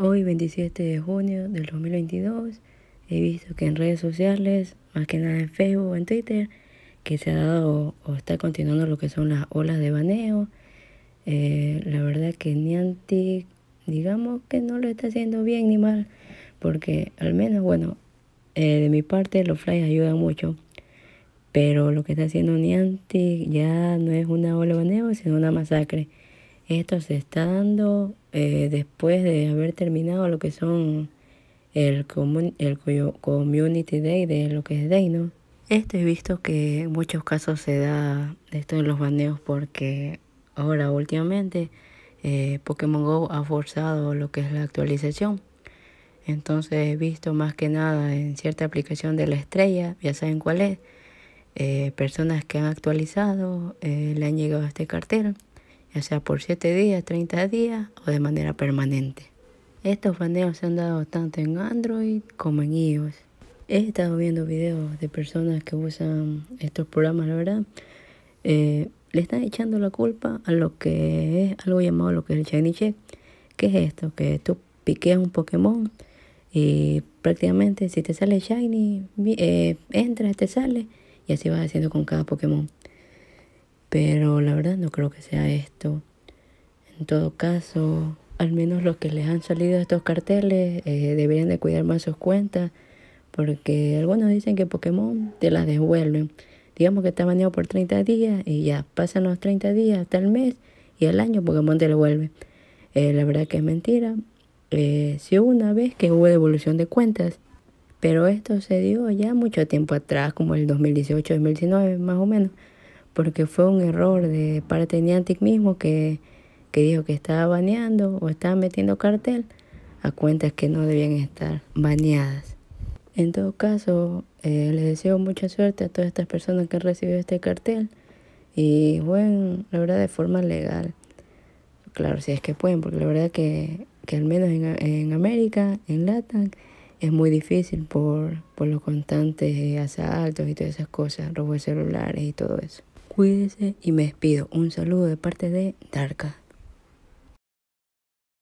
Hoy, 27 de junio del 2022, he visto que en redes sociales, más que nada en Facebook o en Twitter, que se ha dado o está continuando lo que son las olas de baneo. Eh, la verdad que Niantic, digamos que no lo está haciendo bien ni mal, porque al menos, bueno, eh, de mi parte los flyers ayudan mucho, pero lo que está haciendo Niantic ya no es una ola de baneo, sino una masacre. Esto se está dando eh, después de haber terminado lo que son el, Community Day de lo que es Day, ¿no? Esto he visto que en muchos casos se da esto en los baneos porque ahora últimamente eh, Pokémon Go ha forzado lo que es la actualización. Entonces he visto más que nada en cierta aplicación de la estrella, ya saben cuál es, eh, personas que han actualizado, le han llegado a este cartel sea por 7 días, 30 días o de manera permanente. Estos baneos se han dado tanto en Android como en iOS. He estado viendo videos de personas que usan estos programas, la verdad. Eh, le están echando la culpa a lo que es algo llamado lo que es el Shiny Check. ¿Qué es esto? Que tú piqueas un Pokémon y prácticamente si te sale Shiny, eh, entras, te sale y así vas haciendo con cada Pokémon pero la verdad no creo que sea esto. En todo caso, al menos los que les han salido estos carteles eh, deberían de cuidar más sus cuentas, porque algunos dicen que Pokémon te las devuelven. Digamos que está baneado por 30 días y ya pasan los 30 días hasta el mes y al año Pokémon te lo vuelve. Eh, la verdad que es mentira. Eh, sí hubo una vez que hubo devolución de cuentas, pero esto se dio ya mucho tiempo atrás, como el 2018-2019 más o menos porque fue un error de parte de Niantic mismo que, dijo que estaba baneando o estaba metiendo cartel a cuentas que no debían estar baneadas. En todo caso, eh, les deseo mucha suerte a todas estas personas que han recibido este cartel y bueno, la verdad de forma legal. Claro, si es que pueden, porque la verdad que, que al menos en, en América, en Latam, es muy difícil por, por los constantes asaltos y todas esas cosas, robos de celulares y todo eso. Cuídese y me despido. Un saludo de parte de Darka.